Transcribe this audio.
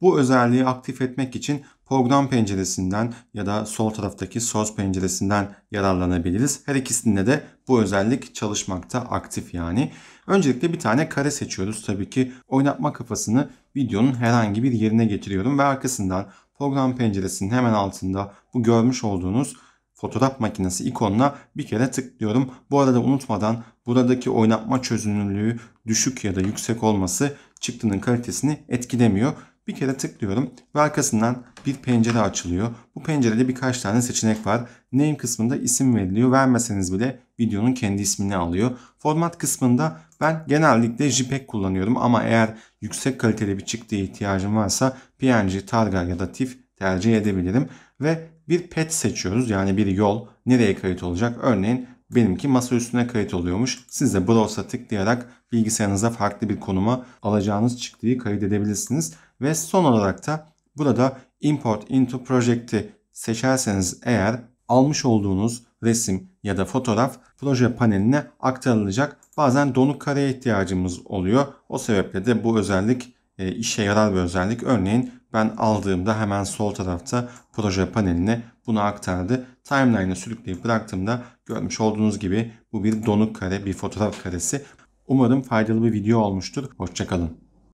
Bu özelliği aktif etmek için program penceresinden ya da sol taraftaki source penceresinden yararlanabiliriz. Her ikisinde de bu özellik çalışmakta aktif yani. Öncelikle bir tane kare seçiyoruz. Tabii ki oynatma kafasını videonun herhangi bir yerine getiriyorum ve arkasından program penceresinin hemen altında bu görmüş olduğunuz fotoğraf makinesi ikonuna bir kere tıklıyorum. Bu arada unutmadan buradaki oynatma çözünürlüğü düşük ya da yüksek olması çıktının kalitesini etkilemiyor. Bir kere tıklıyorum ve arkasından bir pencere açılıyor. Bu pencerede birkaç tane seçenek var. Name kısmında isim veriliyor. Vermeseniz bile videonun kendi ismini alıyor. Format kısmında ben genellikle JPEG kullanıyorum ama eğer yüksek kaliteli bir çıktıya ihtiyacım varsa PNG, Targa ya da TIFF tercih edebilirim. Ve bir pet seçiyoruz yani bir yol nereye kayıt olacak. Örneğin benimki masa üstüne kayıt oluyormuş. Siz de browse'a tıklayarak bilgisayarınıza farklı bir konuma alacağınız çıktıyı kaydedebilirsiniz. Ve son olarak da burada import into project'i seçerseniz eğer almış olduğunuz resim ya da fotoğraf proje paneline aktarılacak. Bazen donuk kareye ihtiyacımız oluyor. O sebeple de bu özellik e, işe yarar bir özellik. Örneğin ben aldığımda hemen sol tarafta proje paneline bunu aktardı. Timeline'ı sürükleyip bıraktığımda görmüş olduğunuz gibi bu bir donuk kare, bir fotoğraf karesi. Umarım faydalı bir video olmuştur. Hoşçakalın.